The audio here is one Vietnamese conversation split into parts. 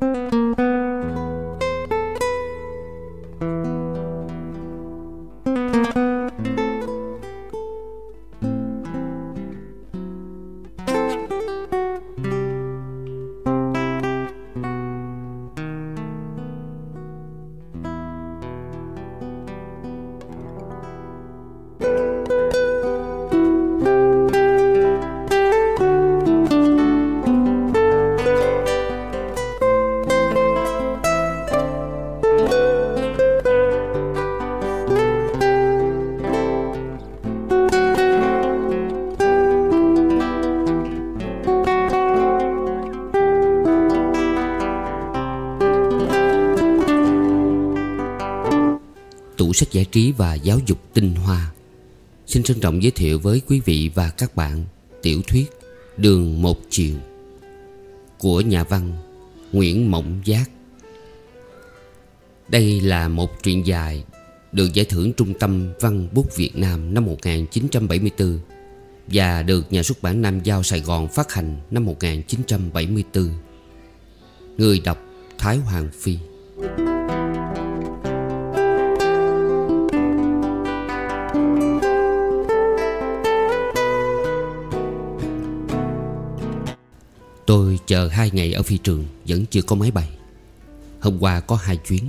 Thank you. sách giải trí và giáo dục tinh hoa Xin trân trọng giới thiệu với quý vị và các bạn Tiểu thuyết Đường Một Chiều Của nhà văn Nguyễn Mộng Giác Đây là một truyện dài Được giải thưởng Trung tâm Văn bút Việt Nam năm 1974 Và được nhà xuất bản Nam Giao Sài Gòn phát hành năm 1974 Người đọc Thái Hoàng Phi chờ hai ngày ở phi trường Vẫn chưa có máy bay Hôm qua có hai chuyến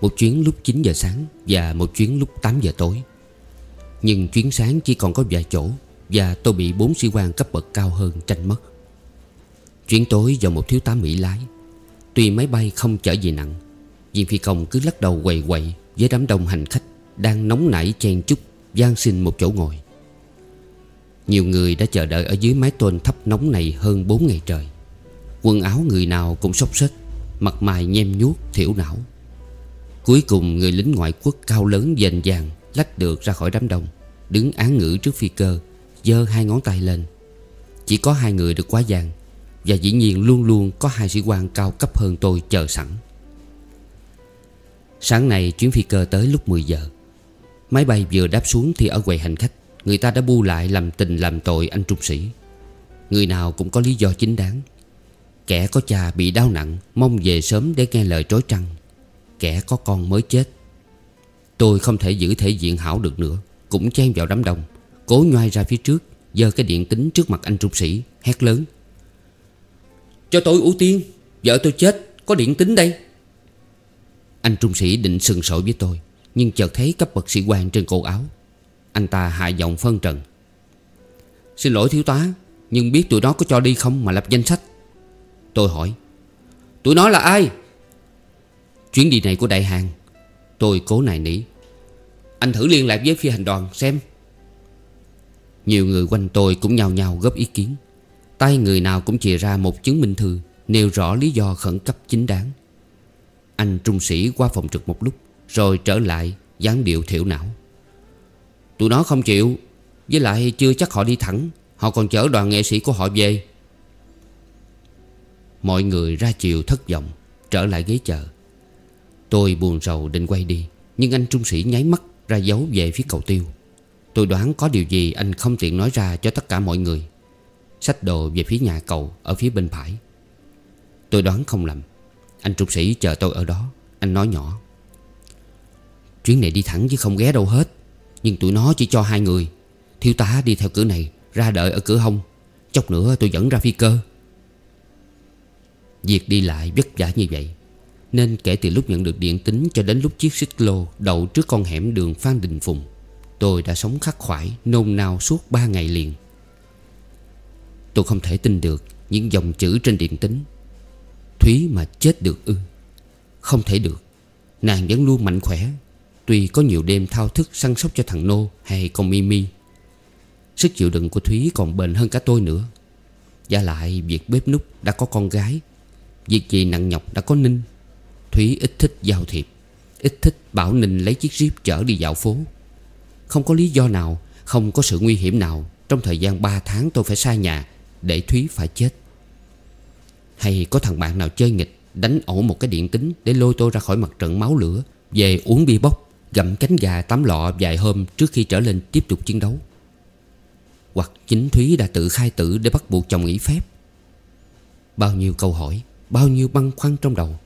Một chuyến lúc 9 giờ sáng Và một chuyến lúc 8 giờ tối Nhưng chuyến sáng chỉ còn có vài chỗ Và tôi bị bốn sĩ quan cấp bậc cao hơn tranh mất Chuyến tối do một thiếu tá Mỹ lái Tuy máy bay không chở gì nặng Viên phi công cứ lắc đầu quầy quậy Với đám đông hành khách Đang nóng nảy chen chúc gian xin một chỗ ngồi Nhiều người đã chờ đợi ở dưới mái tôn thấp nóng này hơn 4 ngày trời Quần áo người nào cũng xốc xếch Mặt mày nhem nhuốc thiểu não Cuối cùng người lính ngoại quốc cao lớn dền dàng Lách được ra khỏi đám đông Đứng án ngữ trước phi cơ giơ hai ngón tay lên Chỉ có hai người được quá vàng Và dĩ nhiên luôn luôn có hai sĩ quan cao cấp hơn tôi chờ sẵn Sáng nay chuyến phi cơ tới lúc 10 giờ Máy bay vừa đáp xuống thì ở quầy hành khách Người ta đã bu lại làm tình làm tội anh trung sĩ Người nào cũng có lý do chính đáng Kẻ có cha bị đau nặng Mong về sớm để nghe lời trối trăng Kẻ có con mới chết Tôi không thể giữ thể diện hảo được nữa Cũng chen vào đám đông Cố nhoai ra phía trước Giơ cái điện tính trước mặt anh trung sĩ Hét lớn Cho tôi ưu tiên Vợ tôi chết Có điện tính đây Anh trung sĩ định sừng sổ với tôi Nhưng chợt thấy cấp bậc sĩ quan trên cổ áo Anh ta hạ giọng phân trần Xin lỗi thiếu tá Nhưng biết tụi đó có cho đi không mà lập danh sách Tôi hỏi Tụi nó là ai Chuyến đi này của đại hàng Tôi cố nài nỉ Anh thử liên lạc với phi hành đoàn xem Nhiều người quanh tôi cũng nhào nhào góp ý kiến Tay người nào cũng chìa ra một chứng minh thư Nêu rõ lý do khẩn cấp chính đáng Anh trung sĩ qua phòng trực một lúc Rồi trở lại dáng điệu thiểu não Tụi nó không chịu Với lại chưa chắc họ đi thẳng Họ còn chở đoàn nghệ sĩ của họ về Mọi người ra chiều thất vọng Trở lại ghế chờ Tôi buồn rầu định quay đi Nhưng anh trung sĩ nháy mắt ra dấu về phía cầu tiêu Tôi đoán có điều gì anh không tiện nói ra cho tất cả mọi người Xách đồ về phía nhà cầu ở phía bên phải Tôi đoán không lầm Anh trung sĩ chờ tôi ở đó Anh nói nhỏ Chuyến này đi thẳng chứ không ghé đâu hết Nhưng tụi nó chỉ cho hai người Thiếu tá đi theo cửa này Ra đợi ở cửa hông Chốc nữa tôi dẫn ra phi cơ Việc đi lại vất vả như vậy Nên kể từ lúc nhận được điện tính Cho đến lúc chiếc xích lô đậu trước con hẻm đường Phan Đình Phùng Tôi đã sống khắc khoải Nôn nao suốt 3 ngày liền Tôi không thể tin được Những dòng chữ trên điện tính Thúy mà chết được ư Không thể được Nàng vẫn luôn mạnh khỏe Tuy có nhiều đêm thao thức săn sóc cho thằng Nô Hay con Mimi Sức chịu đựng của Thúy còn bền hơn cả tôi nữa Giả lại việc bếp nút đã có con gái Việc gì nặng nhọc đã có Ninh Thúy ít thích giao thiệp Ít thích bảo Ninh lấy chiếc jeep chở đi dạo phố Không có lý do nào Không có sự nguy hiểm nào Trong thời gian 3 tháng tôi phải xa nhà Để Thúy phải chết Hay có thằng bạn nào chơi nghịch Đánh ổ một cái điện kính Để lôi tôi ra khỏi mặt trận máu lửa Về uống bia bốc Gặm cánh gà tắm lọ vài hôm Trước khi trở lên tiếp tục chiến đấu Hoặc chính Thúy đã tự khai tử Để bắt buộc chồng nghỉ phép Bao nhiêu câu hỏi Bao nhiêu băn khoăn trong đầu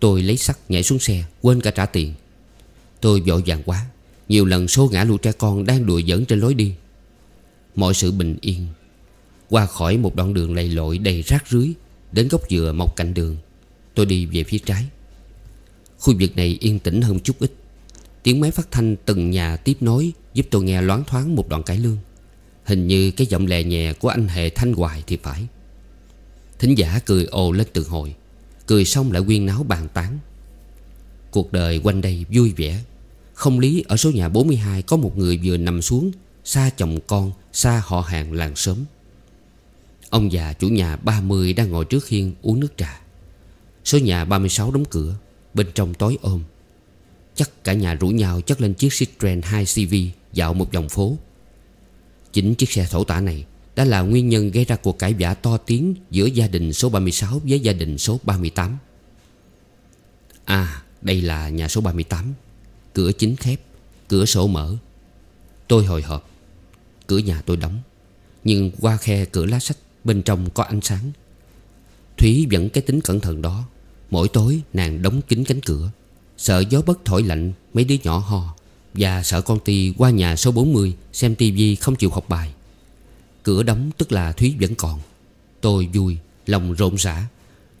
Tôi lấy sắt nhảy xuống xe Quên cả trả tiền Tôi vội vàng quá Nhiều lần xô ngã lũ trẻ con đang đùa giỡn trên lối đi Mọi sự bình yên Qua khỏi một đoạn đường lầy lội đầy rác rưới Đến gốc dừa mọc cạnh đường Tôi đi về phía trái Khu vực này yên tĩnh hơn chút ít Tiếng máy phát thanh từng nhà tiếp nối Giúp tôi nghe loáng thoáng một đoạn cải lương Hình như cái giọng lè nhẹ của anh Hệ Thanh Hoài thì phải Thính giả cười ồ lên từ hồi Cười xong lại quyên náo bàn tán Cuộc đời quanh đây vui vẻ Không lý ở số nhà 42 Có một người vừa nằm xuống Xa chồng con, xa họ hàng làng sớm Ông già chủ nhà 30 đang ngồi trước hiên uống nước trà Số nhà 36 đóng cửa Bên trong tối ôm Chắc cả nhà rủ nhau chất lên chiếc Citroen 2CV Dạo một vòng phố Chính chiếc xe thổ tả này đã là nguyên nhân gây ra cuộc cãi vã to tiếng giữa gia đình số 36 với gia đình số 38. À, đây là nhà số 38. Cửa chính khép, cửa sổ mở. Tôi hồi hộp. Cửa nhà tôi đóng. Nhưng qua khe cửa lá sách bên trong có ánh sáng. Thúy vẫn cái tính cẩn thận đó. Mỗi tối nàng đóng kín cánh cửa. Sợ gió bất thổi lạnh mấy đứa nhỏ ho. Và sợ con ti qua nhà số 40 xem tivi không chịu học bài. Cửa đóng tức là Thúy vẫn còn Tôi vui Lòng rộn rã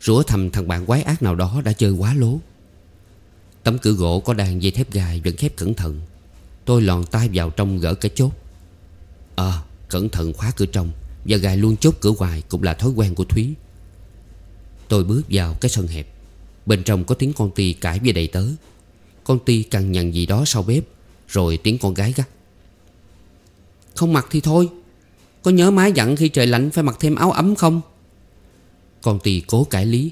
Rủa thầm thằng bạn quái ác nào đó đã chơi quá lố Tấm cửa gỗ có đàn dây thép gai Vẫn khép cẩn thận Tôi lòn tay vào trong gỡ cái chốt Ờ cẩn thận khóa cửa trong Và gài luôn chốt cửa ngoài Cũng là thói quen của Thúy Tôi bước vào cái sân hẹp Bên trong có tiếng con ti cãi với đầy tớ Con ti cằn nhằn gì đó sau bếp Rồi tiếng con gái gắt Không mặc thì thôi có nhớ má dặn khi trời lạnh phải mặc thêm áo ấm không Con tì cố cãi lý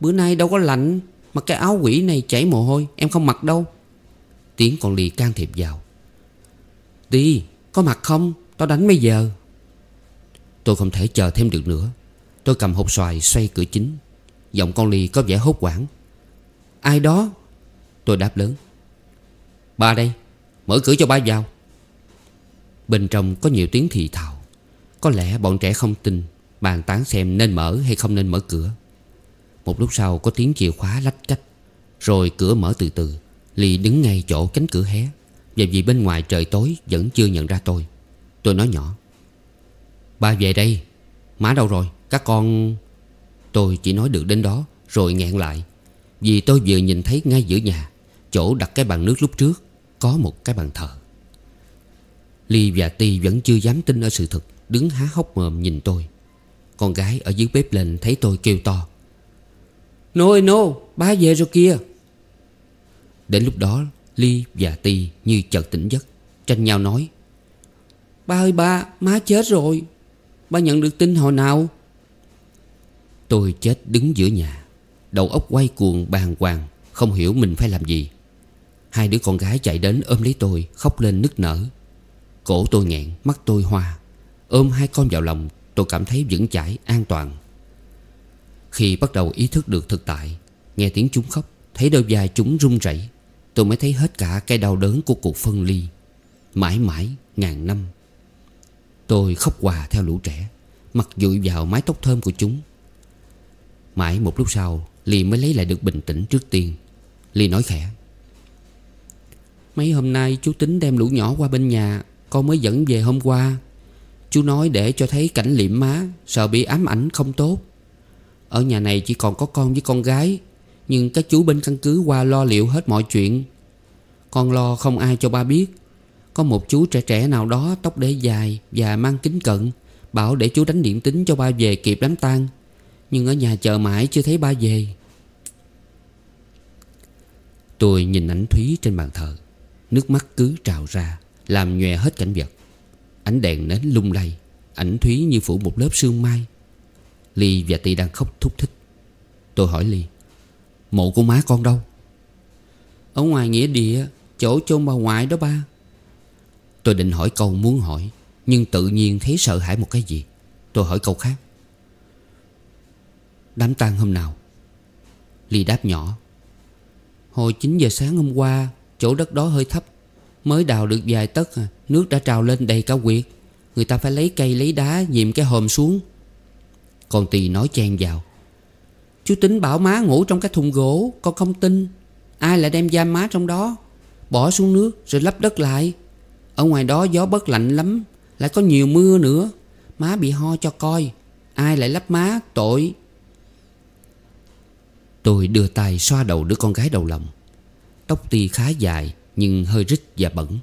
Bữa nay đâu có lạnh mặc cái áo quỷ này chảy mồ hôi Em không mặc đâu Tiếng con lì can thiệp vào Tì có mặc không Tao đánh bây giờ Tôi không thể chờ thêm được nữa Tôi cầm hộp xoài xoay cửa chính Giọng con lì có vẻ hốt hoảng Ai đó Tôi đáp lớn Ba đây Mở cửa cho ba vào Bên trong có nhiều tiếng thì thào Có lẽ bọn trẻ không tin Bàn tán xem nên mở hay không nên mở cửa Một lúc sau có tiếng chìa khóa lách cách Rồi cửa mở từ từ Ly đứng ngay chỗ cánh cửa hé Và vì bên ngoài trời tối vẫn chưa nhận ra tôi Tôi nói nhỏ Ba về đây Má đâu rồi Các con Tôi chỉ nói được đến đó Rồi nghẹn lại Vì tôi vừa nhìn thấy ngay giữa nhà Chỗ đặt cái bàn nước lúc trước Có một cái bàn thờ Ly và Ti vẫn chưa dám tin ở sự thật Đứng há hốc mồm nhìn tôi Con gái ở dưới bếp lên thấy tôi kêu to Nô ơi nô Ba về rồi kìa Đến lúc đó Ly và Ti như chợt tỉnh giấc Tranh nhau nói Ba ơi ba má chết rồi Ba nhận được tin hồi nào Tôi chết đứng giữa nhà Đầu óc quay cuồng bàng hoàng Không hiểu mình phải làm gì Hai đứa con gái chạy đến ôm lấy tôi Khóc lên nức nở Cổ tôi nghẹn Mắt tôi hoa Ôm hai con vào lòng Tôi cảm thấy vững chãi an toàn Khi bắt đầu ý thức được thực tại Nghe tiếng chúng khóc Thấy đôi vai chúng run rẩy Tôi mới thấy hết cả cái đau đớn của cuộc phân ly Mãi mãi ngàn năm Tôi khóc hòa theo lũ trẻ Mặt dụi vào mái tóc thơm của chúng Mãi một lúc sau Ly mới lấy lại được bình tĩnh trước tiên Ly nói khẽ Mấy hôm nay chú tính đem lũ nhỏ qua bên nhà con mới dẫn về hôm qua Chú nói để cho thấy cảnh liệm má Sợ bị ám ảnh không tốt Ở nhà này chỉ còn có con với con gái Nhưng các chú bên căn cứ qua lo liệu hết mọi chuyện Con lo không ai cho ba biết Có một chú trẻ trẻ nào đó Tóc để dài và mang kính cận Bảo để chú đánh điện tính cho ba về kịp đám tang Nhưng ở nhà chờ mãi chưa thấy ba về Tôi nhìn ảnh Thúy trên bàn thờ Nước mắt cứ trào ra làm nhòe hết cảnh vật Ánh đèn nến lung lay Ảnh thúy như phủ một lớp sương mai Ly và Ti đang khóc thúc thích Tôi hỏi Ly Mộ của má con đâu Ở ngoài nghĩa địa Chỗ chôn bà ngoại đó ba Tôi định hỏi câu muốn hỏi Nhưng tự nhiên thấy sợ hãi một cái gì Tôi hỏi câu khác Đám tang hôm nào Ly đáp nhỏ Hồi 9 giờ sáng hôm qua Chỗ đất đó hơi thấp Mới đào được vài tấc Nước đã trào lên đầy cả quyệt Người ta phải lấy cây lấy đá nhìm cái hòm xuống Con tì nói chen vào Chú tính bảo má ngủ trong cái thùng gỗ Con không tin Ai lại đem da má trong đó Bỏ xuống nước rồi lấp đất lại Ở ngoài đó gió bất lạnh lắm Lại có nhiều mưa nữa Má bị ho cho coi Ai lại lấp má tội Tôi đưa tay xoa đầu đứa con gái đầu lòng Tóc ti khá dài nhưng hơi rít và bẩn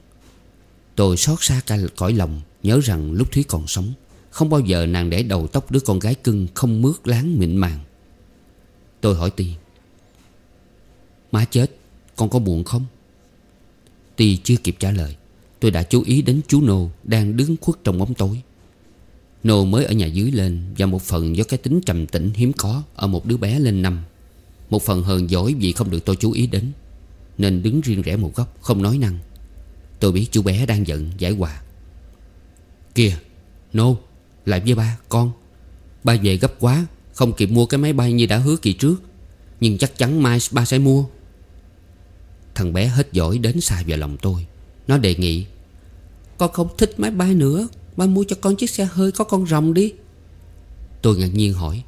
Tôi xót xa cả cõi lòng Nhớ rằng lúc Thúy còn sống Không bao giờ nàng để đầu tóc đứa con gái cưng Không mướt láng mịn màng Tôi hỏi Ti Má chết Con có buồn không Ti chưa kịp trả lời Tôi đã chú ý đến chú Nô Đang đứng khuất trong bóng tối Nô mới ở nhà dưới lên Và một phần do cái tính trầm tĩnh hiếm có Ở một đứa bé lên năm Một phần hờn dỗi vì không được tôi chú ý đến nên đứng riêng rẽ một góc Không nói năng Tôi biết chú bé đang giận giải hòa Kìa Nô Lại với ba con Ba về gấp quá Không kịp mua cái máy bay như đã hứa kỳ trước Nhưng chắc chắn mai ba sẽ mua Thằng bé hết giỏi đến xa vào lòng tôi Nó đề nghị Con không thích máy bay nữa Ba mua cho con chiếc xe hơi có con rồng đi Tôi ngạc nhiên hỏi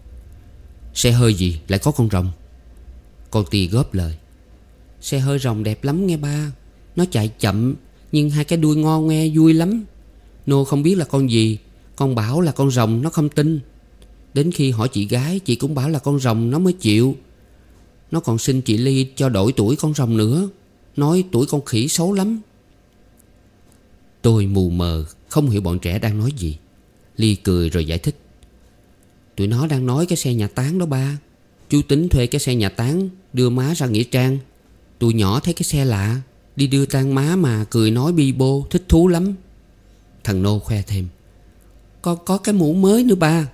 Xe hơi gì lại có con rồng Con ti góp lời Xe hơi rồng đẹp lắm nghe ba Nó chạy chậm Nhưng hai cái đuôi ngo nghe vui lắm Nô không biết là con gì Con bảo là con rồng nó không tin Đến khi hỏi chị gái Chị cũng bảo là con rồng nó mới chịu Nó còn xin chị Ly cho đổi tuổi con rồng nữa Nói tuổi con khỉ xấu lắm Tôi mù mờ Không hiểu bọn trẻ đang nói gì Ly cười rồi giải thích Tụi nó đang nói cái xe nhà tán đó ba Chú tính thuê cái xe nhà tán Đưa má ra Nghĩa Trang Tụi nhỏ thấy cái xe lạ Đi đưa tang má mà cười nói bi bô Thích thú lắm Thằng Nô khoe thêm Con có cái mũ mới nữa ba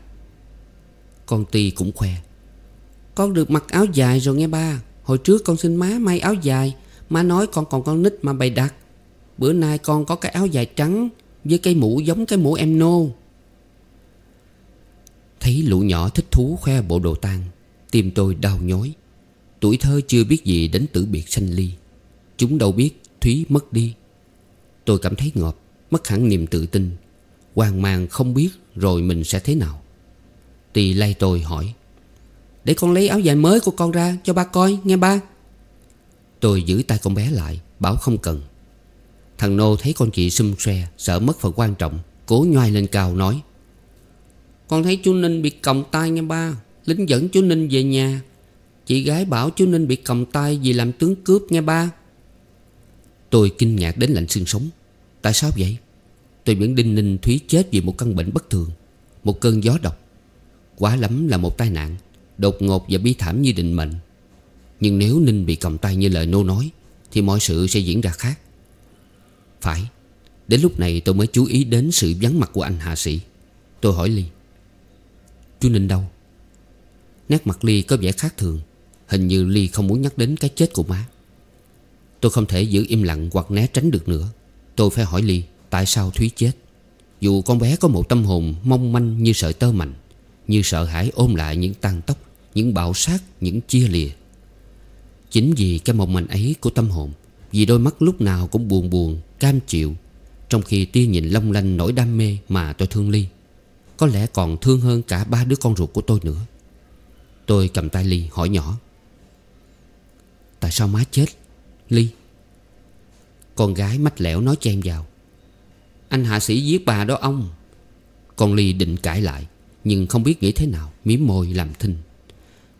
Con Ti cũng khoe Con được mặc áo dài rồi nghe ba Hồi trước con xin má may áo dài Má nói con còn con nít mà bày đặt Bữa nay con có cái áo dài trắng Với cái mũ giống cái mũ em Nô Thấy lũ nhỏ thích thú khoe bộ đồ tang Tim tôi đau nhói Tuổi thơ chưa biết gì đến tử biệt sanh ly Chúng đâu biết Thúy mất đi Tôi cảm thấy ngợp Mất hẳn niềm tự tin Hoang mang không biết rồi mình sẽ thế nào Tỳ lay tôi hỏi Để con lấy áo dài mới của con ra cho ba coi nghe ba Tôi giữ tay con bé lại Bảo không cần Thằng Nô thấy con chị xum xoe Sợ mất phần quan trọng Cố nhoai lên cao nói Con thấy chú Ninh bị còng tay nghe ba Lính dẫn chú Ninh về nhà Chị gái bảo chú Ninh bị cầm tay Vì làm tướng cướp nghe ba Tôi kinh ngạc đến lạnh xương sống Tại sao vậy Tôi vẫn đinh ninh Thúy chết vì một căn bệnh bất thường Một cơn gió độc Quá lắm là một tai nạn Đột ngột và bi thảm như định mệnh Nhưng nếu Ninh bị cầm tay như lời nô nói Thì mọi sự sẽ diễn ra khác Phải Đến lúc này tôi mới chú ý đến sự vắng mặt của anh hạ sĩ Tôi hỏi Ly Chú Ninh đâu Nét mặt Ly có vẻ khác thường Hình như Ly không muốn nhắc đến cái chết của má Tôi không thể giữ im lặng hoặc né tránh được nữa Tôi phải hỏi Ly Tại sao Thúy chết Dù con bé có một tâm hồn mong manh như sợi tơ mảnh Như sợ hãi ôm lại những tan tóc Những bạo sát, những chia lìa Chính vì cái mong manh ấy của tâm hồn Vì đôi mắt lúc nào cũng buồn buồn, cam chịu Trong khi tia nhìn long lanh nỗi đam mê mà tôi thương Ly Có lẽ còn thương hơn cả ba đứa con ruột của tôi nữa Tôi cầm tay Ly hỏi nhỏ Tại sao má chết Ly Con gái mách lẻo nói cho em vào Anh hạ sĩ giết bà đó ông Con Ly định cãi lại Nhưng không biết nghĩ thế nào Miếm môi làm thinh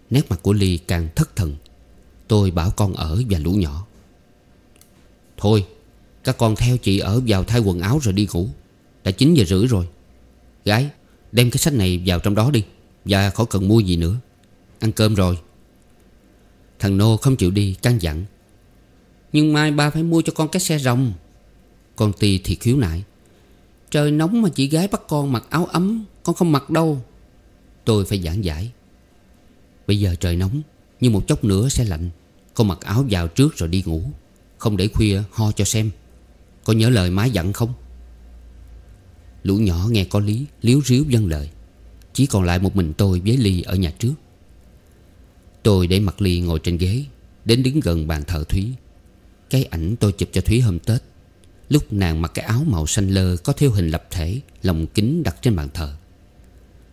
Nét mặt của Ly càng thất thần Tôi bảo con ở và lũ nhỏ Thôi Các con theo chị ở vào thay quần áo rồi đi ngủ Đã 9 giờ rưỡi rồi Gái Đem cái sách này vào trong đó đi Và khỏi cần mua gì nữa Ăn cơm rồi Thằng Nô không chịu đi can dặn Nhưng mai ba phải mua cho con cái xe rồng Con Ti thì khiếu nại Trời nóng mà chị gái bắt con mặc áo ấm Con không mặc đâu Tôi phải giảng giải Bây giờ trời nóng Nhưng một chốc nữa sẽ lạnh Con mặc áo vào trước rồi đi ngủ Không để khuya ho cho xem Con nhớ lời má dặn không Lũ nhỏ nghe có lý Liếu ríu dân vâng lời Chỉ còn lại một mình tôi với Ly ở nhà trước Tôi để mặt ly ngồi trên ghế Đến đứng gần bàn thờ Thúy Cái ảnh tôi chụp cho Thúy hôm Tết Lúc nàng mặc cái áo màu xanh lơ Có theo hình lập thể Lồng kính đặt trên bàn thờ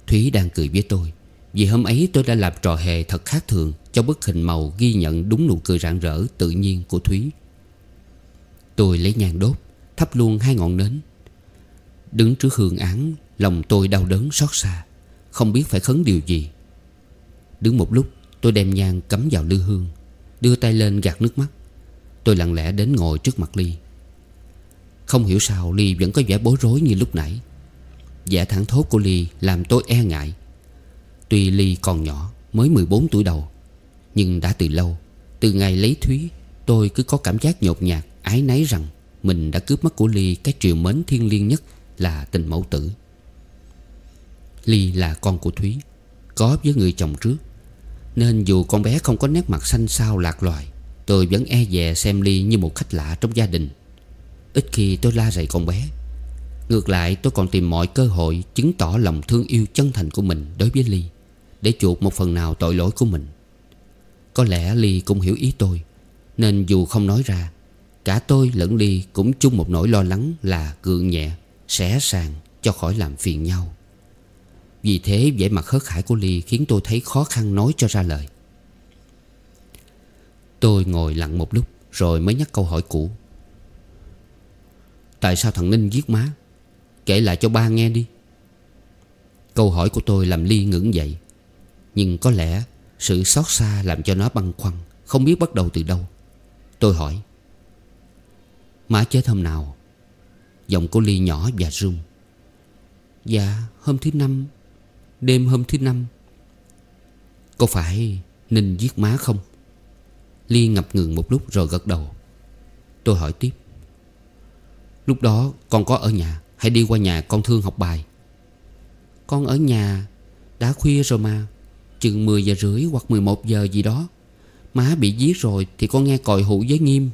Thúy đang cười với tôi Vì hôm ấy tôi đã làm trò hề thật khác thường Cho bức hình màu ghi nhận đúng nụ cười rạng rỡ tự nhiên của Thúy Tôi lấy nhang đốt Thắp luôn hai ngọn nến Đứng trước hương án Lòng tôi đau đớn xót xa Không biết phải khấn điều gì Đứng một lúc Tôi đem nhang cắm vào lư hương Đưa tay lên gạt nước mắt Tôi lặng lẽ đến ngồi trước mặt Ly Không hiểu sao Ly vẫn có vẻ bối rối như lúc nãy Vẻ thẳng thốt của Ly làm tôi e ngại Tuy Ly còn nhỏ Mới 14 tuổi đầu Nhưng đã từ lâu Từ ngày lấy Thúy Tôi cứ có cảm giác nhột nhạt Ái náy rằng Mình đã cướp mất của Ly Cái triều mến thiên liêng nhất Là tình mẫu tử Ly là con của Thúy Có với người chồng trước nên dù con bé không có nét mặt xanh xao lạc loài Tôi vẫn e dè xem Ly như một khách lạ trong gia đình Ít khi tôi la rầy con bé Ngược lại tôi còn tìm mọi cơ hội Chứng tỏ lòng thương yêu chân thành của mình đối với Ly Để chuộc một phần nào tội lỗi của mình Có lẽ Ly cũng hiểu ý tôi Nên dù không nói ra Cả tôi lẫn Ly cũng chung một nỗi lo lắng là gượng nhẹ Xé sàng cho khỏi làm phiền nhau vì thế vẻ mặt hớt hải của Ly Khiến tôi thấy khó khăn nói cho ra lời Tôi ngồi lặng một lúc Rồi mới nhắc câu hỏi cũ Tại sao thằng Ninh giết má Kể lại cho ba nghe đi Câu hỏi của tôi làm Ly ngưỡng dậy Nhưng có lẽ sự xót xa làm cho nó băn khoăn Không biết bắt đầu từ đâu Tôi hỏi Má chết hôm nào Giọng của Ly nhỏ và run Dạ hôm thứ năm Đêm hôm thứ năm Có phải Ninh giết má không Ly ngập ngừng một lúc rồi gật đầu Tôi hỏi tiếp Lúc đó con có ở nhà Hãy đi qua nhà con thương học bài Con ở nhà Đã khuya rồi mà Chừng 10 giờ rưỡi hoặc 11 giờ gì đó Má bị giết rồi Thì con nghe còi hụ với nghiêm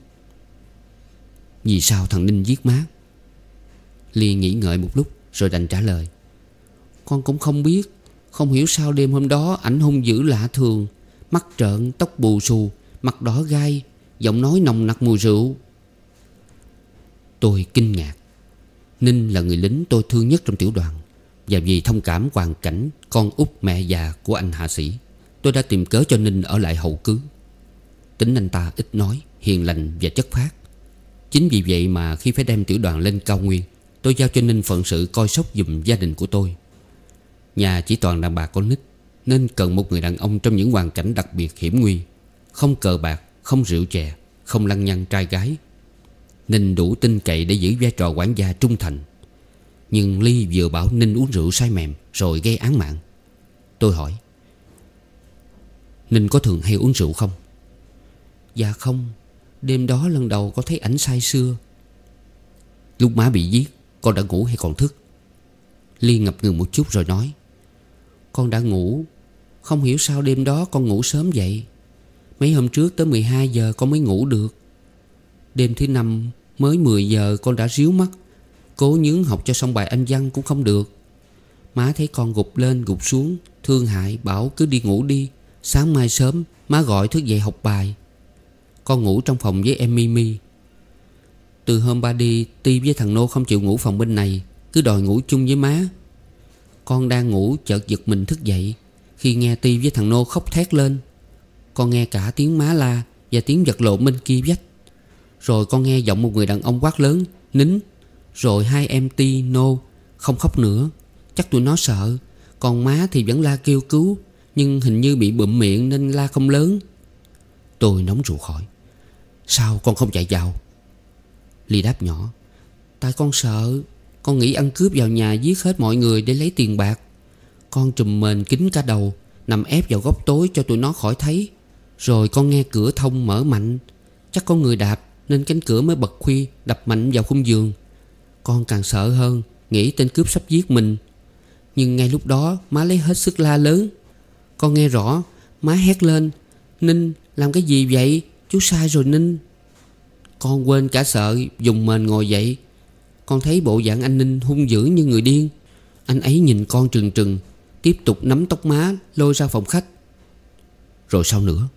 Vì sao thằng Ninh giết má Ly nghĩ ngợi một lúc Rồi đành trả lời Con cũng không biết không hiểu sao đêm hôm đó ảnh hung dữ lạ thường Mắt trợn, tóc bù xù Mặt đỏ gai Giọng nói nồng nặc mùi rượu Tôi kinh ngạc Ninh là người lính tôi thương nhất trong tiểu đoàn Và vì thông cảm hoàn cảnh Con út mẹ già của anh hạ sĩ Tôi đã tìm cớ cho Ninh ở lại hậu cứ Tính anh ta ít nói Hiền lành và chất phát Chính vì vậy mà khi phải đem tiểu đoàn lên cao nguyên Tôi giao cho Ninh phận sự coi sóc dùm gia đình của tôi Nhà chỉ toàn đàn bà con nít Nên cần một người đàn ông trong những hoàn cảnh đặc biệt hiểm nguy Không cờ bạc, không rượu chè Không lăng nhăng trai gái Ninh đủ tin cậy để giữ vai trò quản gia trung thành Nhưng Ly vừa bảo Ninh uống rượu say mềm Rồi gây án mạng Tôi hỏi Ninh có thường hay uống rượu không? Dạ không Đêm đó lần đầu có thấy ảnh say xưa Lúc má bị giết Con đã ngủ hay còn thức Ly ngập ngừng một chút rồi nói con đã ngủ Không hiểu sao đêm đó con ngủ sớm vậy Mấy hôm trước tới 12 giờ con mới ngủ được Đêm thứ năm Mới 10 giờ con đã ríu mắt Cố nhướng học cho xong bài anh văn cũng không được Má thấy con gục lên gục xuống Thương hại bảo cứ đi ngủ đi Sáng mai sớm Má gọi thức dậy học bài Con ngủ trong phòng với em Mimi Từ hôm ba đi Ti với thằng Nô không chịu ngủ phòng bên này Cứ đòi ngủ chung với má con đang ngủ chợt giật mình thức dậy Khi nghe Ti với thằng Nô khóc thét lên Con nghe cả tiếng má la Và tiếng giật lộn bên kia vách Rồi con nghe giọng một người đàn ông quát lớn Nín Rồi hai em Ti, Nô Không khóc nữa Chắc tụi nó sợ Còn má thì vẫn la kêu cứu Nhưng hình như bị bụm miệng nên la không lớn Tôi nóng ruột khỏi Sao con không chạy vào Ly đáp nhỏ Tại con sợ con nghĩ ăn cướp vào nhà giết hết mọi người để lấy tiền bạc Con trùm mền kín cả đầu Nằm ép vào góc tối cho tụi nó khỏi thấy Rồi con nghe cửa thông mở mạnh Chắc có người đạp Nên cánh cửa mới bật khuy Đập mạnh vào khung giường Con càng sợ hơn Nghĩ tên cướp sắp giết mình Nhưng ngay lúc đó má lấy hết sức la lớn Con nghe rõ Má hét lên Ninh làm cái gì vậy Chú sai rồi Ninh Con quên cả sợ Dùng mền ngồi dậy con thấy bộ dạng anh Ninh hung dữ như người điên Anh ấy nhìn con trừng trừng Tiếp tục nắm tóc má lôi ra phòng khách Rồi sao nữa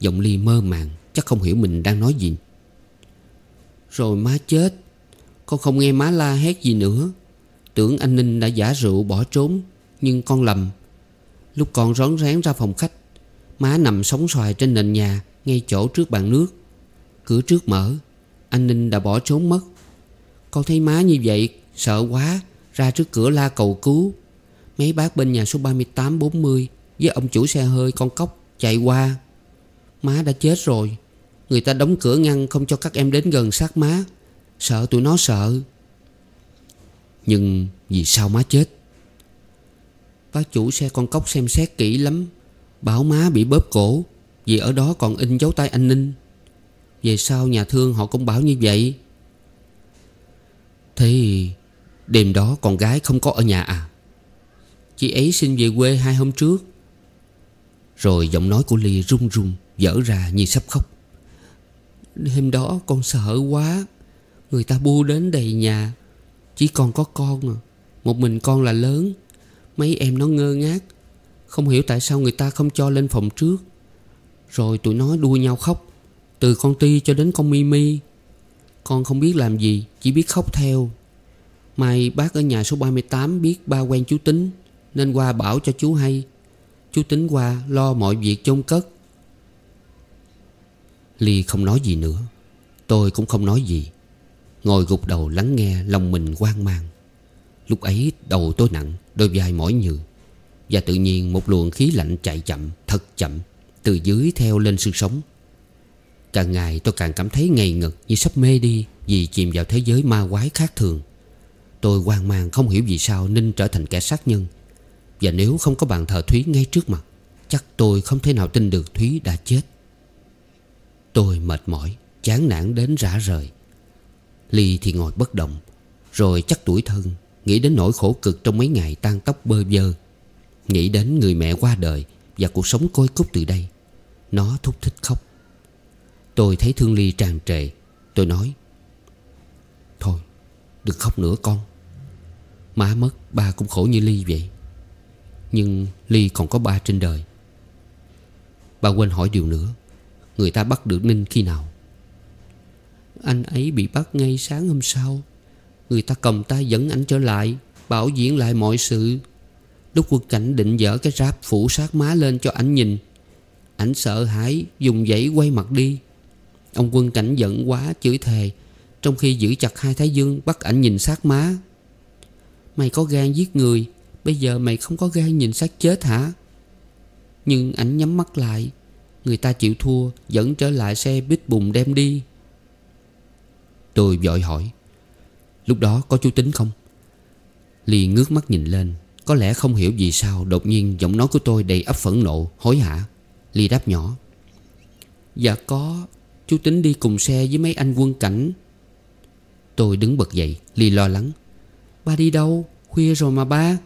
Giọng Ly mơ màng Chắc không hiểu mình đang nói gì Rồi má chết Con không nghe má la hét gì nữa Tưởng anh Ninh đã giả rượu bỏ trốn Nhưng con lầm Lúc con rón rén ra phòng khách Má nằm sóng xoài trên nền nhà Ngay chỗ trước bàn nước Cửa trước mở Anh Ninh đã bỏ trốn mất con thấy má như vậy Sợ quá Ra trước cửa la cầu cứu Mấy bác bên nhà số 3840 Với ông chủ xe hơi con cóc chạy qua Má đã chết rồi Người ta đóng cửa ngăn không cho các em đến gần sát má Sợ tụi nó sợ Nhưng vì sao má chết Bác chủ xe con cóc xem xét kỹ lắm Bảo má bị bóp cổ Vì ở đó còn in dấu tay anh Ninh Về sau nhà thương họ cũng bảo như vậy Thế đêm đó con gái không có ở nhà à Chị ấy xin về quê hai hôm trước Rồi giọng nói của Ly run run Dở ra như sắp khóc Đêm đó con sợ quá Người ta bu đến đầy nhà Chỉ còn có con à Một mình con là lớn Mấy em nó ngơ ngác Không hiểu tại sao người ta không cho lên phòng trước Rồi tụi nó đua nhau khóc Từ con Ti cho đến con Mimi con không biết làm gì Chỉ biết khóc theo Mai bác ở nhà số 38 biết ba quen chú Tính Nên qua bảo cho chú hay Chú Tính qua lo mọi việc chôn cất Ly không nói gì nữa Tôi cũng không nói gì Ngồi gục đầu lắng nghe lòng mình hoang mang Lúc ấy đầu tôi nặng Đôi vai mỏi nhừ Và tự nhiên một luồng khí lạnh chạy chậm Thật chậm Từ dưới theo lên xương sống Càng ngày tôi càng cảm thấy ngây ngực như sắp mê đi Vì chìm vào thế giới ma quái khác thường Tôi hoang mang không hiểu vì sao Ninh trở thành kẻ sát nhân Và nếu không có bàn thờ Thúy ngay trước mặt Chắc tôi không thể nào tin được Thúy đã chết Tôi mệt mỏi Chán nản đến rã rời Ly thì ngồi bất động Rồi chắc tuổi thân Nghĩ đến nỗi khổ cực trong mấy ngày tan tóc bơ vơ Nghĩ đến người mẹ qua đời Và cuộc sống côi cúc từ đây Nó thúc thích khóc Tôi thấy Thương Ly tràn trề Tôi nói Thôi đừng khóc nữa con Má mất ba cũng khổ như Ly vậy Nhưng Ly còn có ba trên đời Bà quên hỏi điều nữa Người ta bắt được Ninh khi nào Anh ấy bị bắt ngay sáng hôm sau Người ta cầm tay dẫn ảnh trở lại Bảo diễn lại mọi sự Lúc quân cảnh định dở cái ráp phủ sát má lên cho ảnh nhìn Ảnh sợ hãi Dùng giấy quay mặt đi Ông quân cảnh giận quá chửi thề Trong khi giữ chặt hai thái dương Bắt ảnh nhìn sát má Mày có gan giết người Bây giờ mày không có gan nhìn sát chết hả Nhưng ảnh nhắm mắt lại Người ta chịu thua Dẫn trở lại xe bít bùng đem đi Tôi vội hỏi Lúc đó có chú tính không Ly ngước mắt nhìn lên Có lẽ không hiểu vì sao Đột nhiên giọng nói của tôi đầy ấp phẫn nộ Hối hả Ly đáp nhỏ Dạ có Chú tính đi cùng xe với mấy anh quân cảnh Tôi đứng bật dậy Ly lo lắng Ba đi đâu Khuya rồi mà ba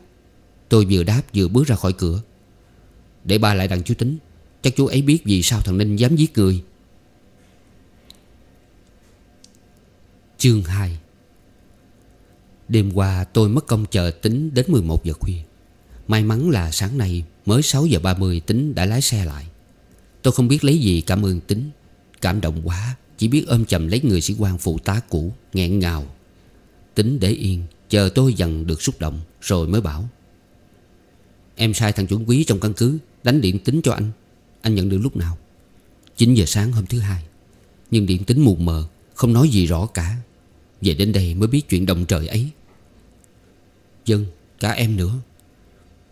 Tôi vừa đáp vừa bước ra khỏi cửa Để ba lại đằng chú tính Chắc chú ấy biết vì sao thằng Ninh dám giết người Chương 2 Đêm qua tôi mất công chờ tính đến 11 giờ khuya May mắn là sáng nay mới 6 giờ 30 tính đã lái xe lại Tôi không biết lấy gì cảm ơn tính Cảm động quá Chỉ biết ôm chầm lấy người sĩ quan phụ tá cũ nghẹn ngào Tính để yên Chờ tôi dần được xúc động Rồi mới bảo Em sai thằng chuẩn quý trong căn cứ Đánh điện tính cho anh Anh nhận được lúc nào 9 giờ sáng hôm thứ hai Nhưng điện tính mù mờ Không nói gì rõ cả Về đến đây mới biết chuyện đồng trời ấy Dân Cả em nữa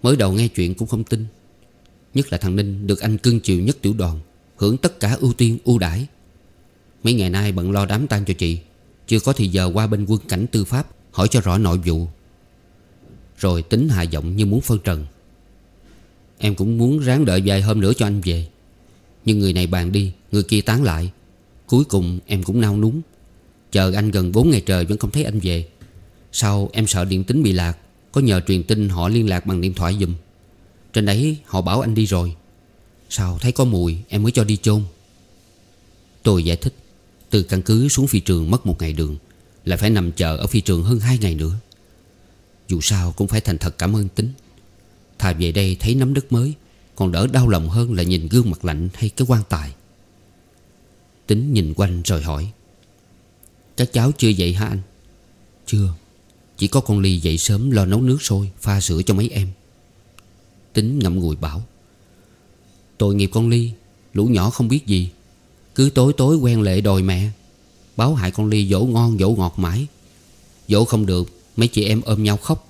Mới đầu nghe chuyện cũng không tin Nhất là thằng Ninh được anh cưng chiều nhất tiểu đoàn Hưởng tất cả ưu tiên ưu đãi Mấy ngày nay bận lo đám tang cho chị Chưa có thì giờ qua bên quân cảnh tư pháp Hỏi cho rõ nội vụ Rồi tính hạ giọng như muốn phân trần Em cũng muốn ráng đợi vài hôm nữa cho anh về Nhưng người này bàn đi Người kia tán lại Cuối cùng em cũng nao núng Chờ anh gần 4 ngày trời vẫn không thấy anh về Sau em sợ điện tính bị lạc Có nhờ truyền tin họ liên lạc bằng điện thoại dùm Trên đấy họ bảo anh đi rồi Sao thấy có mùi em mới cho đi chôn Tôi giải thích Từ căn cứ xuống phi trường mất một ngày đường Lại phải nằm chờ ở phi trường hơn hai ngày nữa Dù sao cũng phải thành thật cảm ơn tính Thà về đây thấy nắm đất mới Còn đỡ đau lòng hơn là nhìn gương mặt lạnh hay cái quan tài Tính nhìn quanh rồi hỏi Các cháu chưa dậy hả anh? Chưa Chỉ có con Ly dậy sớm lo nấu nước sôi Pha sữa cho mấy em Tính ngậm ngùi bảo Tội nghiệp con Ly Lũ nhỏ không biết gì Cứ tối tối quen lệ đòi mẹ Báo hại con Ly dỗ ngon dỗ ngọt mãi Dỗ không được Mấy chị em ôm nhau khóc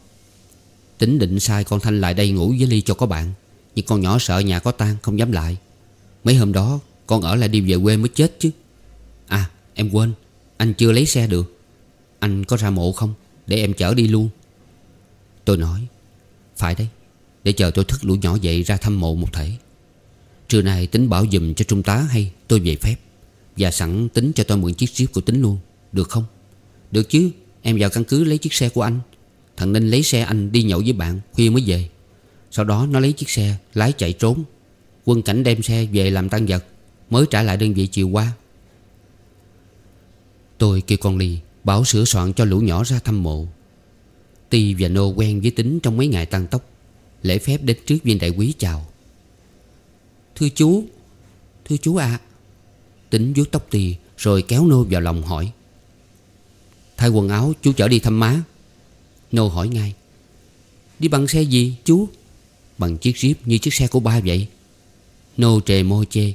Tính định sai con Thanh lại đây ngủ với Ly cho có bạn Nhưng con nhỏ sợ nhà có tan không dám lại Mấy hôm đó con ở lại đi về quê mới chết chứ À em quên Anh chưa lấy xe được Anh có ra mộ không Để em chở đi luôn Tôi nói Phải đấy Để chờ tôi thức lũ nhỏ dậy ra thăm mộ một thể Trưa nay tính bảo dùm cho trung tá hay tôi về phép Và sẵn tính cho tôi mượn chiếc jeep của tính luôn Được không? Được chứ Em vào căn cứ lấy chiếc xe của anh Thằng Ninh lấy xe anh đi nhậu với bạn Khuya mới về Sau đó nó lấy chiếc xe lái chạy trốn Quân cảnh đem xe về làm tăng vật Mới trả lại đơn vị chiều qua Tôi kêu con Ly Bảo sửa soạn cho lũ nhỏ ra thăm mộ Ti và Nô quen với tính trong mấy ngày tăng tốc Lễ phép đến trước viên đại quý chào Thưa chú Thưa chú ạ à. Tỉnh vuốt tóc tì Rồi kéo nô vào lòng hỏi Thay quần áo chú chở đi thăm má Nô hỏi ngay Đi bằng xe gì chú Bằng chiếc jeep như chiếc xe của ba vậy Nô trề môi chê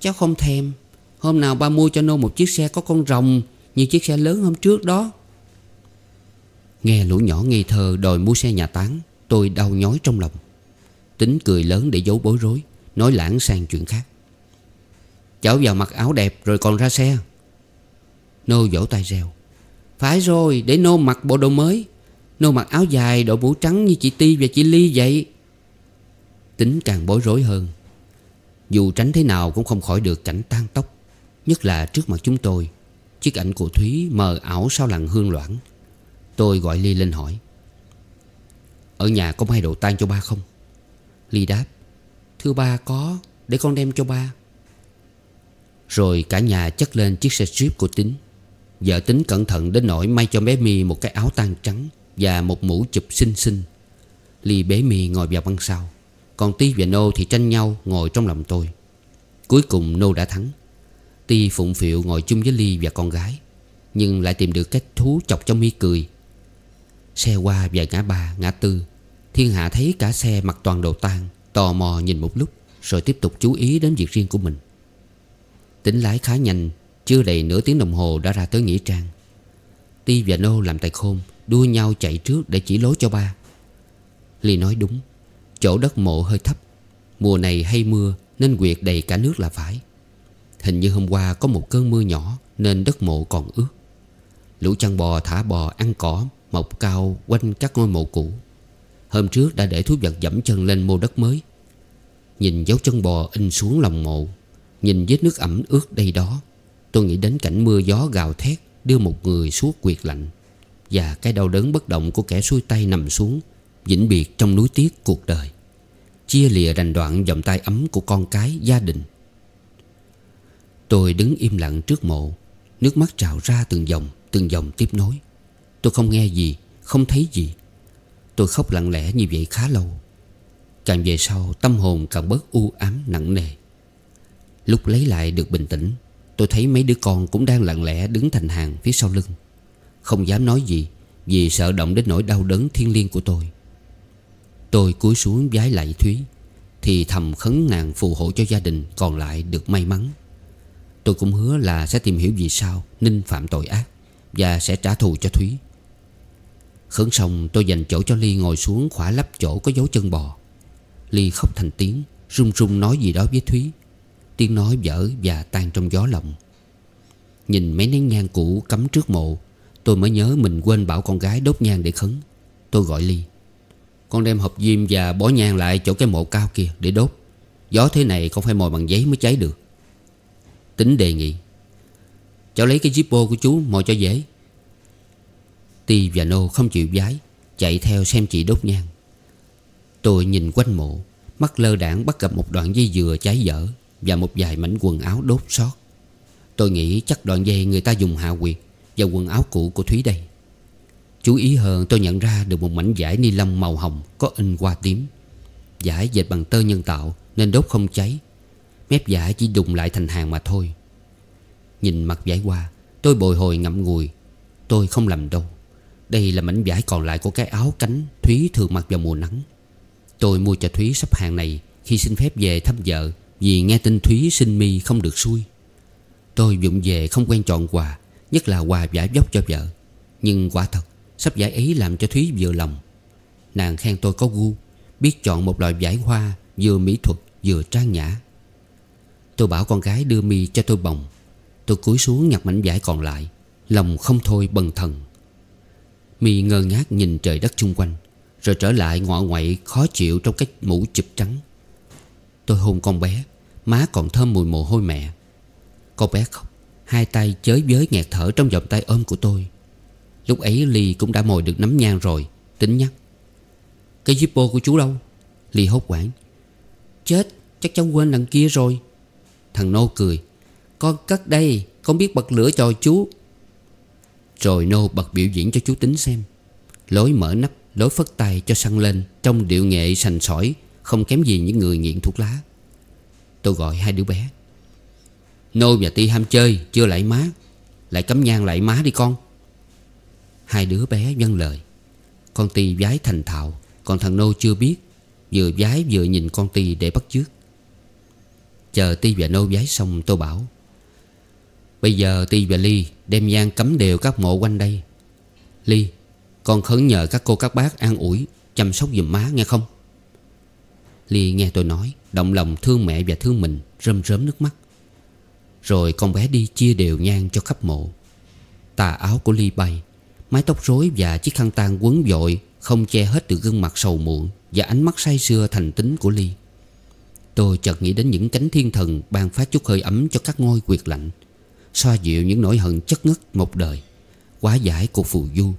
Cháu không thèm Hôm nào ba mua cho nô một chiếc xe có con rồng Như chiếc xe lớn hôm trước đó Nghe lũ nhỏ ngây thơ đòi mua xe nhà tán Tôi đau nhói trong lòng Tính cười lớn để giấu bối rối Nói lãng sang chuyện khác Cháu vào mặc áo đẹp rồi còn ra xe Nô vỗ tay reo Phải rồi để nô mặc bộ đồ mới Nô mặc áo dài đội mũ trắng như chị Ti và chị Ly vậy Tính càng bối rối hơn Dù tránh thế nào cũng không khỏi được cảnh tan tóc Nhất là trước mặt chúng tôi Chiếc ảnh của Thúy mờ ảo sau làn hương loãng Tôi gọi Ly lên hỏi Ở nhà có may đồ tan cho ba không Ly đáp Thưa ba có Để con đem cho ba Rồi cả nhà chất lên chiếc xe Jeep của Tính Vợ Tính cẩn thận đến nỗi may cho bé mi một cái áo tang trắng Và một mũ chụp xinh xinh Ly bé mi ngồi vào băng sau Còn Ti và Nô thì tranh nhau ngồi trong lòng tôi Cuối cùng Nô đã thắng Ti phụng phịu ngồi chung với Ly và con gái Nhưng lại tìm được cách thú chọc cho mi cười Xe qua vài ngã ba, ngã tư Thiên hạ thấy cả xe mặc toàn đồ tang Tò mò nhìn một lúc Rồi tiếp tục chú ý đến việc riêng của mình Tính lái khá nhanh Chưa đầy nửa tiếng đồng hồ đã ra tới Nghĩa Trang Ti và Nô làm tài khôn Đua nhau chạy trước để chỉ lối cho ba Ly nói đúng Chỗ đất mộ hơi thấp Mùa này hay mưa Nên quyệt đầy cả nước là phải Hình như hôm qua có một cơn mưa nhỏ Nên đất mộ còn ướt Lũ chăn bò thả bò ăn cỏ Mọc cao quanh các ngôi mộ cũ Hôm trước đã để thú vật dẫm chân lên mô đất mới Nhìn dấu chân bò in xuống lòng mộ Nhìn vết nước ẩm ướt đây đó Tôi nghĩ đến cảnh mưa gió gào thét Đưa một người suốt quyệt lạnh Và cái đau đớn bất động của kẻ xuôi tay nằm xuống Vĩnh biệt trong núi tiếc cuộc đời Chia lìa đành đoạn vòng tay ấm của con cái gia đình Tôi đứng im lặng trước mộ Nước mắt trào ra từng dòng Từng dòng tiếp nối Tôi không nghe gì Không thấy gì Tôi khóc lặng lẽ như vậy khá lâu Càng về sau tâm hồn càng bớt u ám nặng nề Lúc lấy lại được bình tĩnh Tôi thấy mấy đứa con cũng đang lặng lẽ đứng thành hàng phía sau lưng Không dám nói gì Vì sợ động đến nỗi đau đớn thiên liêng của tôi Tôi cúi xuống vái lại Thúy Thì thầm khấn nàng phù hộ cho gia đình còn lại được may mắn Tôi cũng hứa là sẽ tìm hiểu vì sao Ninh phạm tội ác Và sẽ trả thù cho Thúy Khấn xong tôi dành chỗ cho Ly ngồi xuống khỏa lấp chỗ có dấu chân bò Ly khóc thành tiếng rung rung nói gì đó với Thúy Tiếng nói vỡ và tan trong gió lộng Nhìn mấy nén nhang cũ cắm trước mộ Tôi mới nhớ mình quên bảo con gái đốt nhang để khấn Tôi gọi Ly Con đem hộp diêm và bó nhang lại chỗ cái mộ cao kia để đốt Gió thế này không phải mồi bằng giấy mới cháy được Tính đề nghị Cháu lấy cái zippo của chú mồi cho dễ Ti và Nô không chịu giái Chạy theo xem chị đốt nhang Tôi nhìn quanh mộ Mắt lơ đảng bắt gặp một đoạn dây dừa cháy dở Và một vài mảnh quần áo đốt sót Tôi nghĩ chắc đoạn dây người ta dùng hạ quyệt Và quần áo cũ của Thúy đây Chú ý hơn tôi nhận ra được một mảnh vải ni lông màu hồng Có in hoa tím Vải dệt bằng tơ nhân tạo Nên đốt không cháy Mép vải chỉ đùng lại thành hàng mà thôi Nhìn mặt vải qua Tôi bồi hồi ngậm ngùi Tôi không làm đâu Đây là mảnh vải còn lại của cái áo cánh Thúy thường mặc vào mùa nắng Tôi mua cho Thúy sắp hàng này Khi xin phép về thăm vợ Vì nghe tin Thúy sinh mi không được xuôi Tôi dụng về không quen chọn quà Nhất là quà giả dốc cho vợ Nhưng quả thật Sắp giải ấy làm cho Thúy vừa lòng Nàng khen tôi có gu Biết chọn một loại giải hoa Vừa mỹ thuật vừa trang nhã Tôi bảo con gái đưa mi cho tôi bồng Tôi cúi xuống nhặt mảnh giải còn lại Lòng không thôi bần thần Mi ngơ ngác nhìn trời đất chung quanh rồi trở lại ngọ ngoậy khó chịu trong cái mũ chụp trắng Tôi hôn con bé Má còn thơm mùi mồ hôi mẹ Con bé khóc Hai tay chới với nghẹt thở trong vòng tay ôm của tôi Lúc ấy Ly cũng đã mồi được nắm nhang rồi Tính nhắc Cái jippo của chú đâu Ly hốt quảng Chết chắc cháu quên đằng kia rồi Thằng Nô cười Con cất đây Con biết bật lửa cho chú Rồi Nô bật biểu diễn cho chú tính xem Lối mở nắp Lối phất tay cho săn lên Trong điệu nghệ sành sỏi Không kém gì những người nghiện thuốc lá Tôi gọi hai đứa bé Nô và Ti ham chơi Chưa lại má Lại cấm nhang lại má đi con Hai đứa bé vâng lời Con Ti vái thành thạo Còn thằng Nô chưa biết Vừa vái vừa nhìn con Ti để bắt chước Chờ Ti và Nô vái xong tôi bảo Bây giờ Ti và Ly đem nhang cấm đều các mộ quanh đây Ly con khấn nhờ các cô các bác an ủi Chăm sóc giùm má nghe không Ly nghe tôi nói Động lòng thương mẹ và thương mình Rơm rớm nước mắt Rồi con bé đi chia đều nhang cho khắp mộ Tà áo của Ly bay Mái tóc rối và chiếc khăn tang quấn vội Không che hết được gương mặt sầu muộn Và ánh mắt say sưa thành tính của Ly Tôi chợt nghĩ đến những cánh thiên thần Ban phát chút hơi ấm cho các ngôi quyệt lạnh Xoa dịu những nỗi hận chất ngất một đời Quá giải cuộc phù du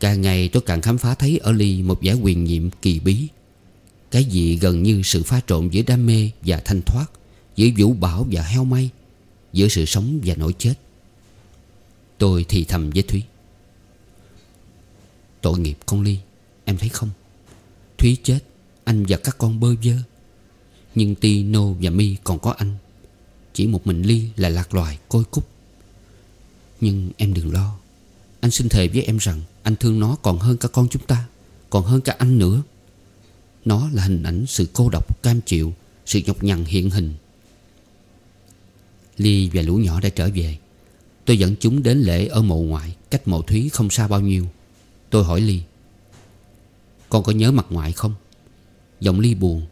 Càng ngày tôi càng khám phá thấy ở Ly một vẻ quyền nhiệm kỳ bí Cái gì gần như sự pha trộn giữa đam mê và thanh thoát Giữa vũ bảo và heo may Giữa sự sống và nỗi chết Tôi thì thầm với Thúy Tội nghiệp con Ly Em thấy không Thúy chết Anh và các con bơ vơ Nhưng Ti, Nô và Mi còn có anh Chỉ một mình Ly là lạc loài côi cúc Nhưng em đừng lo Anh xin thề với em rằng anh thương nó còn hơn cả con chúng ta Còn hơn cả anh nữa Nó là hình ảnh sự cô độc cam chịu Sự nhọc nhằn hiện hình Ly và lũ nhỏ đã trở về Tôi dẫn chúng đến lễ ở mộ ngoại Cách mộ Thúy không xa bao nhiêu Tôi hỏi Ly Con có nhớ mặt ngoại không Giọng Ly buồn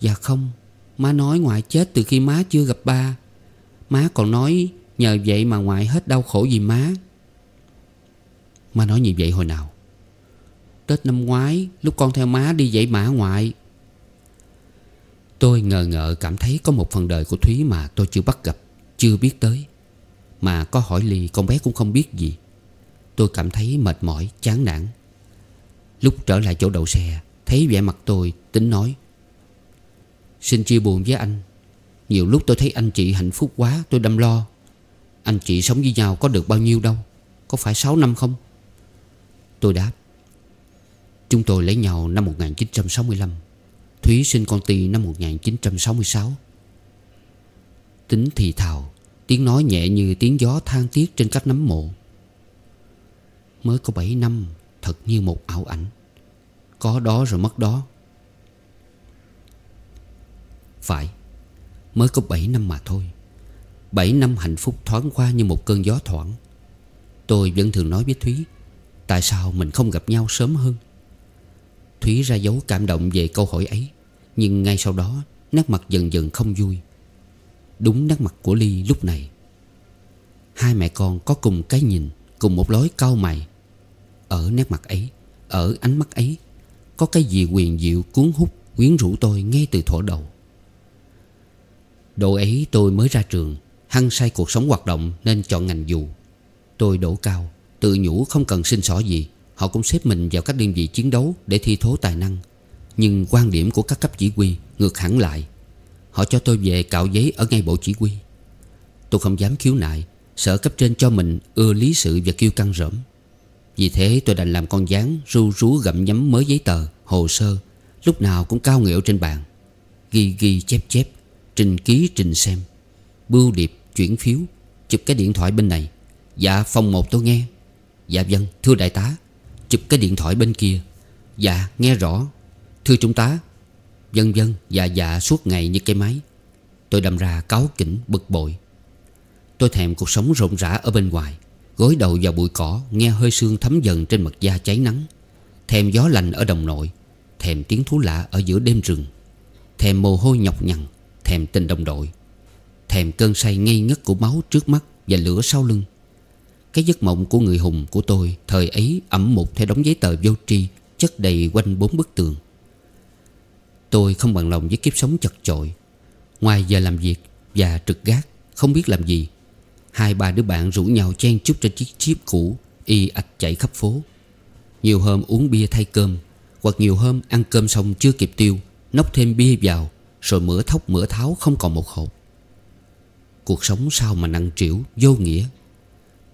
Dạ không Má nói ngoại chết từ khi má chưa gặp ba Má còn nói Nhờ vậy mà ngoại hết đau khổ vì má Má nói như vậy hồi nào Tết năm ngoái Lúc con theo má đi dãy mã ngoại Tôi ngờ ngợ cảm thấy có một phần đời của Thúy mà tôi chưa bắt gặp Chưa biết tới Mà có hỏi Ly con bé cũng không biết gì Tôi cảm thấy mệt mỏi, chán nản Lúc trở lại chỗ đậu xe Thấy vẻ mặt tôi tính nói Xin chia buồn với anh Nhiều lúc tôi thấy anh chị hạnh phúc quá Tôi đâm lo Anh chị sống với nhau có được bao nhiêu đâu Có phải 6 năm không Tôi đáp Chúng tôi lấy nhau năm 1965 Thúy sinh con ti năm 1966 Tính thì thào Tiếng nói nhẹ như tiếng gió than tiếc trên các nấm mộ Mới có 7 năm Thật như một ảo ảnh Có đó rồi mất đó Phải Mới có 7 năm mà thôi 7 năm hạnh phúc thoáng qua như một cơn gió thoảng Tôi vẫn thường nói với Thúy Tại sao mình không gặp nhau sớm hơn Thúy ra dấu cảm động về câu hỏi ấy Nhưng ngay sau đó Nét mặt dần dần không vui Đúng nét mặt của Ly lúc này Hai mẹ con có cùng cái nhìn Cùng một lối cao mày Ở nét mặt ấy Ở ánh mắt ấy Có cái gì quyền diệu cuốn hút Quyến rũ tôi ngay từ thổ đầu Độ ấy tôi mới ra trường Hăng say cuộc sống hoạt động Nên chọn ngành dù Tôi đổ cao Tự nhủ không cần xin sỏ gì Họ cũng xếp mình vào các đơn vị chiến đấu Để thi thố tài năng Nhưng quan điểm của các cấp chỉ huy ngược hẳn lại Họ cho tôi về cạo giấy ở ngay bộ chỉ huy Tôi không dám khiếu nại Sợ cấp trên cho mình ưa lý sự và kêu căng rỡm Vì thế tôi đành làm con dáng Ru rú gặm nhấm mới giấy tờ, hồ sơ Lúc nào cũng cao nghệu trên bàn Ghi ghi chép chép Trình ký trình xem Bưu điệp chuyển phiếu Chụp cái điện thoại bên này Dạ phòng một tôi nghe Dạ vâng thưa đại tá Chụp cái điện thoại bên kia Dạ nghe rõ Thưa chúng tá Vân vân dạ dạ suốt ngày như cái máy Tôi đâm ra cáo kỉnh bực bội Tôi thèm cuộc sống rộn rã ở bên ngoài Gối đầu vào bụi cỏ Nghe hơi sương thấm dần trên mặt da cháy nắng Thèm gió lành ở đồng nội Thèm tiếng thú lạ ở giữa đêm rừng Thèm mồ hôi nhọc nhằn Thèm tình đồng đội Thèm cơn say ngây ngất của máu trước mắt Và lửa sau lưng cái giấc mộng của người hùng của tôi Thời ấy ẩm một theo đóng giấy tờ vô tri Chất đầy quanh bốn bức tường Tôi không bằng lòng với kiếp sống chật chội Ngoài giờ làm việc Và trực gác Không biết làm gì Hai ba đứa bạn rủ nhau chen chúc trên chiếc jeep cũ Y ạch chạy khắp phố Nhiều hôm uống bia thay cơm Hoặc nhiều hôm ăn cơm xong chưa kịp tiêu Nóc thêm bia vào Rồi mửa thóc mửa tháo không còn một hộp Cuộc sống sao mà nặng trĩu Vô nghĩa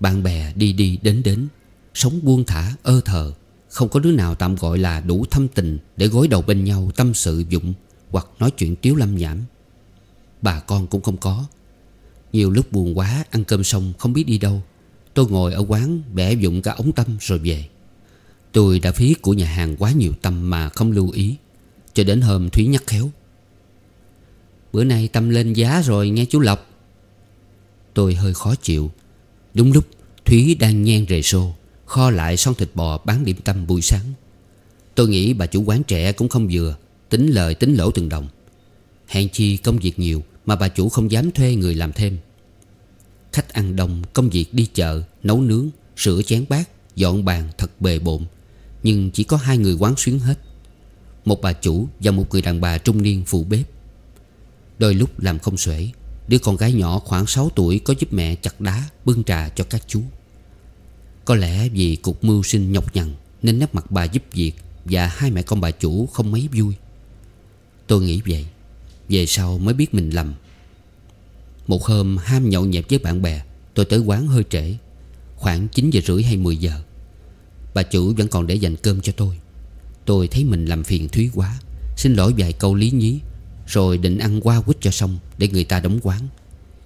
bạn bè đi đi đến đến Sống buông thả ơ thờ Không có đứa nào tạm gọi là đủ thâm tình Để gối đầu bên nhau tâm sự dụng Hoặc nói chuyện tiếu lâm nhảm Bà con cũng không có Nhiều lúc buồn quá ăn cơm xong không biết đi đâu Tôi ngồi ở quán bẻ dụng cả ống tâm rồi về Tôi đã phí của nhà hàng quá nhiều tâm mà không lưu ý Cho đến hôm Thúy nhắc khéo Bữa nay tâm lên giá rồi nghe chú Lộc Tôi hơi khó chịu Đúng lúc Thúy đang nhen rề xô Kho lại son thịt bò bán điểm tâm buổi sáng Tôi nghĩ bà chủ quán trẻ cũng không vừa Tính lời tính lỗ từng đồng Hèn chi công việc nhiều Mà bà chủ không dám thuê người làm thêm Khách ăn đông Công việc đi chợ Nấu nướng Sửa chén bát Dọn bàn thật bề bộn Nhưng chỉ có hai người quán xuyến hết Một bà chủ và một người đàn bà trung niên phụ bếp Đôi lúc làm không xuể Đứa con gái nhỏ khoảng 6 tuổi Có giúp mẹ chặt đá bưng trà cho các chú Có lẽ vì cuộc mưu sinh nhọc nhằn Nên nét mặt bà giúp việc Và hai mẹ con bà chủ không mấy vui Tôi nghĩ vậy Về sau mới biết mình lầm Một hôm ham nhậu nhẹt với bạn bè Tôi tới quán hơi trễ Khoảng 9 giờ rưỡi hay 10 giờ Bà chủ vẫn còn để dành cơm cho tôi Tôi thấy mình làm phiền Thúy quá Xin lỗi vài câu lý nhí rồi định ăn qua quýt cho xong Để người ta đóng quán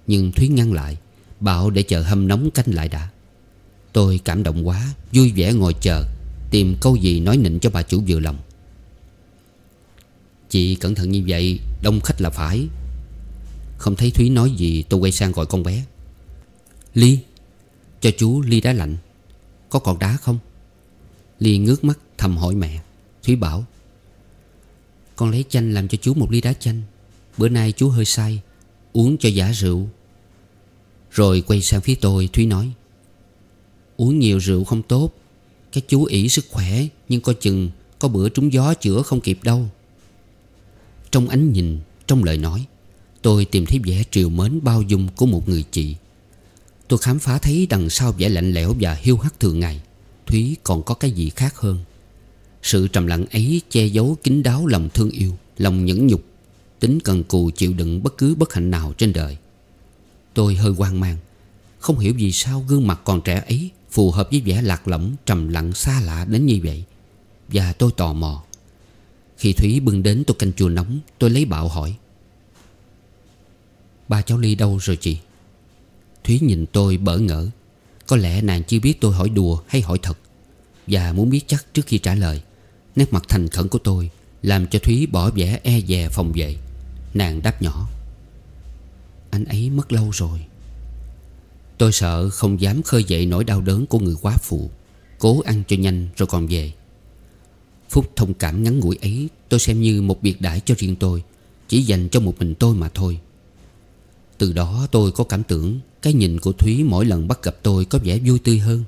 Nhưng Thúy ngăn lại Bảo để chờ hâm nóng canh lại đã Tôi cảm động quá Vui vẻ ngồi chờ Tìm câu gì nói nịnh cho bà chủ vừa lòng Chị cẩn thận như vậy Đông khách là phải Không thấy Thúy nói gì tôi quay sang gọi con bé Ly Cho chú ly đá lạnh Có còn đá không Ly ngước mắt thầm hỏi mẹ Thúy bảo con lấy chanh làm cho chú một ly đá chanh Bữa nay chú hơi say Uống cho giả rượu Rồi quay sang phía tôi Thúy nói Uống nhiều rượu không tốt Các chú ỷ sức khỏe Nhưng coi chừng có bữa trúng gió chữa không kịp đâu Trong ánh nhìn Trong lời nói Tôi tìm thấy vẻ triều mến bao dung của một người chị Tôi khám phá thấy đằng sau vẻ lạnh lẽo và hiu hắt thường ngày Thúy còn có cái gì khác hơn sự trầm lặng ấy che giấu kín đáo lòng thương yêu Lòng nhẫn nhục Tính cần cù chịu đựng bất cứ bất hạnh nào trên đời Tôi hơi hoang mang Không hiểu vì sao gương mặt còn trẻ ấy Phù hợp với vẻ lạc lõng Trầm lặng xa lạ đến như vậy Và tôi tò mò Khi Thúy bưng đến tôi canh chua nóng Tôi lấy bạo hỏi Ba cháu Ly đâu rồi chị Thúy nhìn tôi bỡ ngỡ Có lẽ nàng chưa biết tôi hỏi đùa hay hỏi thật Và muốn biết chắc trước khi trả lời Nét mặt thành khẩn của tôi Làm cho Thúy bỏ vẻ e dè phòng vệ Nàng đáp nhỏ Anh ấy mất lâu rồi Tôi sợ không dám khơi dậy nỗi đau đớn của người quá phụ Cố ăn cho nhanh rồi còn về Phút thông cảm ngắn ngủi ấy Tôi xem như một biệt đãi cho riêng tôi Chỉ dành cho một mình tôi mà thôi Từ đó tôi có cảm tưởng Cái nhìn của Thúy mỗi lần bắt gặp tôi Có vẻ vui tươi hơn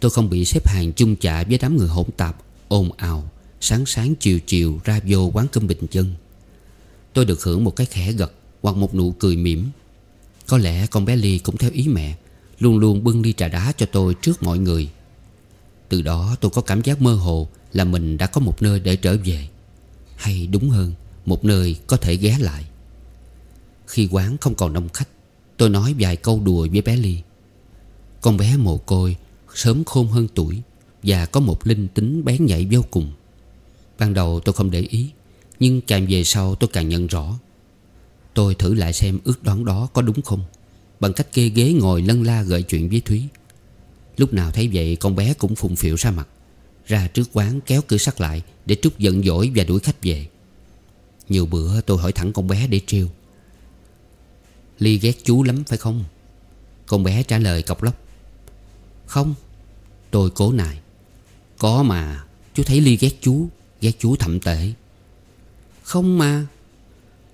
Tôi không bị xếp hàng chung chạ với đám người hỗn tạp ồn ào Sáng sáng chiều chiều ra vô quán cơm bình dân Tôi được hưởng một cái khẽ gật Hoặc một nụ cười mỉm Có lẽ con bé Ly cũng theo ý mẹ Luôn luôn bưng ly trà đá cho tôi trước mọi người Từ đó tôi có cảm giác mơ hồ Là mình đã có một nơi để trở về Hay đúng hơn Một nơi có thể ghé lại Khi quán không còn đông khách Tôi nói vài câu đùa với bé Ly Con bé mồ côi Sớm khôn hơn tuổi và có một linh tính bén nhạy vô cùng Ban đầu tôi không để ý Nhưng càng về sau tôi càng nhận rõ Tôi thử lại xem ước đoán đó có đúng không Bằng cách kê ghế ngồi lân la gợi chuyện với Thúy Lúc nào thấy vậy con bé cũng phụng phịu ra mặt Ra trước quán kéo cửa sắt lại Để trút giận dỗi và đuổi khách về Nhiều bữa tôi hỏi thẳng con bé để trêu Ly ghét chú lắm phải không Con bé trả lời cọc lóc Không Tôi cố nài có mà Chú thấy Ly ghét chú Ghét chú thậm tệ Không mà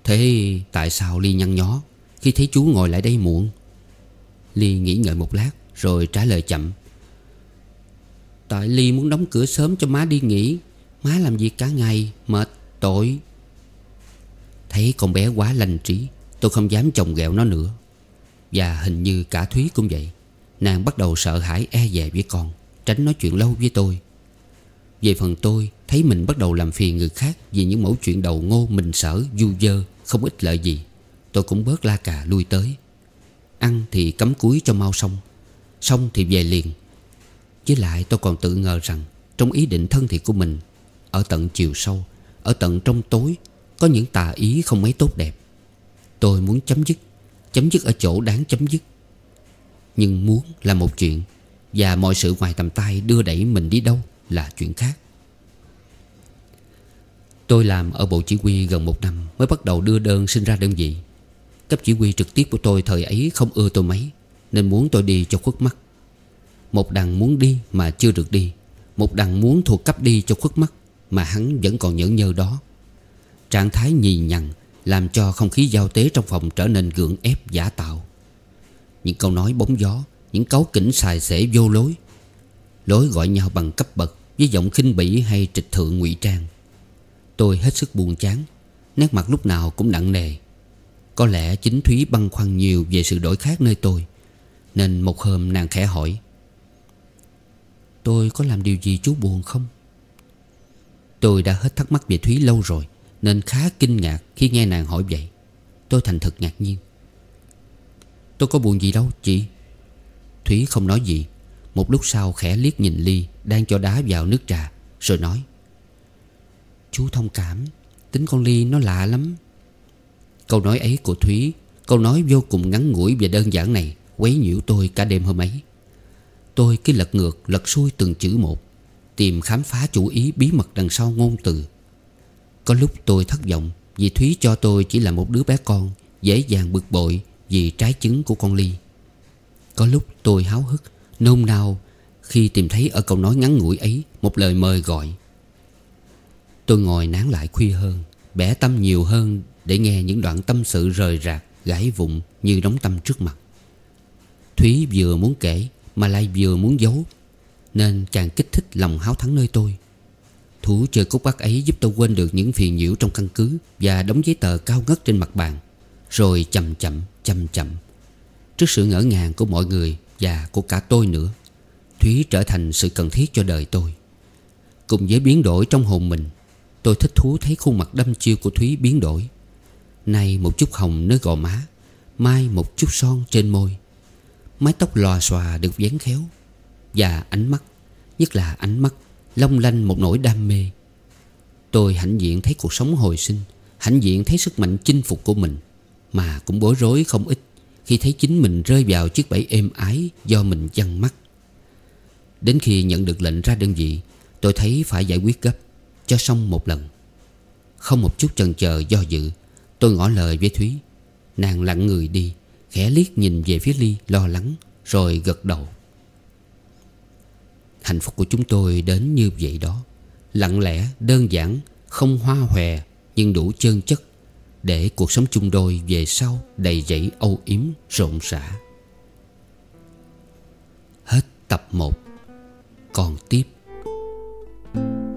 Thế tại sao Ly nhăn nhó Khi thấy chú ngồi lại đây muộn Ly nghĩ ngợi một lát Rồi trả lời chậm Tại Ly muốn đóng cửa sớm cho má đi nghỉ Má làm việc cả ngày Mệt tội Thấy con bé quá lành trí Tôi không dám chồng ghẹo nó nữa Và hình như cả Thúy cũng vậy Nàng bắt đầu sợ hãi e dè với con Tránh nói chuyện lâu với tôi về phần tôi Thấy mình bắt đầu làm phiền người khác Vì những mẫu chuyện đầu ngô mình sở Du dơ không ít lợi gì Tôi cũng bớt la cà lui tới Ăn thì cấm cuối cho mau xong Xong thì về liền Với lại tôi còn tự ngờ rằng Trong ý định thân thiện của mình Ở tận chiều sâu Ở tận trong tối Có những tà ý không mấy tốt đẹp Tôi muốn chấm dứt Chấm dứt ở chỗ đáng chấm dứt Nhưng muốn là một chuyện Và mọi sự ngoài tầm tay đưa đẩy mình đi đâu là chuyện khác Tôi làm ở bộ chỉ huy gần một năm Mới bắt đầu đưa đơn xin ra đơn vị Cấp chỉ huy trực tiếp của tôi thời ấy không ưa tôi mấy Nên muốn tôi đi cho khuất mắt Một đằng muốn đi mà chưa được đi Một đằng muốn thuộc cấp đi cho khuất mắt Mà hắn vẫn còn nhẫn nhơ đó Trạng thái nhì nhằn Làm cho không khí giao tế trong phòng trở nên gượng ép giả tạo Những câu nói bóng gió Những cáu kỉnh xài xẻ vô lối Lối gọi nhau bằng cấp bậc với giọng khinh bỉ hay trịch thượng ngụy trang Tôi hết sức buồn chán Nét mặt lúc nào cũng nặng nề Có lẽ chính Thúy băn khoăn nhiều Về sự đổi khác nơi tôi Nên một hôm nàng khẽ hỏi Tôi có làm điều gì chú buồn không? Tôi đã hết thắc mắc về Thúy lâu rồi Nên khá kinh ngạc khi nghe nàng hỏi vậy Tôi thành thật ngạc nhiên Tôi có buồn gì đâu chị Thúy không nói gì một lúc sau khẽ liếc nhìn Ly Đang cho đá vào nước trà Rồi nói Chú thông cảm Tính con Ly nó lạ lắm Câu nói ấy của Thúy Câu nói vô cùng ngắn ngủi và đơn giản này Quấy nhiễu tôi cả đêm hôm ấy Tôi cứ lật ngược lật xuôi từng chữ một Tìm khám phá chủ ý bí mật đằng sau ngôn từ Có lúc tôi thất vọng Vì Thúy cho tôi chỉ là một đứa bé con Dễ dàng bực bội Vì trái chứng của con Ly Có lúc tôi háo hức Nôn nao khi tìm thấy ở câu nói ngắn ngủi ấy Một lời mời gọi Tôi ngồi nán lại khuya hơn Bẻ tâm nhiều hơn Để nghe những đoạn tâm sự rời rạc Gãi vụng như đóng tâm trước mặt Thúy vừa muốn kể Mà lại vừa muốn giấu Nên càng kích thích lòng háo thắng nơi tôi Thủ chơi cốt bắt ấy giúp tôi quên được những phiền nhiễu trong căn cứ Và đóng giấy tờ cao ngất trên mặt bàn Rồi chậm chậm chậm chậm Trước sự ngỡ ngàng của mọi người và của cả tôi nữa Thúy trở thành sự cần thiết cho đời tôi Cùng với biến đổi trong hồn mình Tôi thích thú thấy khuôn mặt đâm chiêu của Thúy biến đổi Nay một chút hồng nơi gò má Mai một chút son trên môi Mái tóc lòa xòa được dán khéo Và ánh mắt Nhất là ánh mắt Long lanh một nỗi đam mê Tôi hãnh diện thấy cuộc sống hồi sinh Hãnh diện thấy sức mạnh chinh phục của mình Mà cũng bối rối không ít khi thấy chính mình rơi vào chiếc bẫy êm ái Do mình chăn mắt Đến khi nhận được lệnh ra đơn vị Tôi thấy phải giải quyết gấp Cho xong một lần Không một chút chần chờ do dự Tôi ngỏ lời với Thúy Nàng lặng người đi Khẽ liếc nhìn về phía Ly lo lắng Rồi gật đầu Hạnh phúc của chúng tôi đến như vậy đó Lặng lẽ, đơn giản Không hoa hòe Nhưng đủ chân chất để cuộc sống chung đôi về sau đầy dẫy âu yếm rộn rã Hết tập 1 Còn tiếp Thank you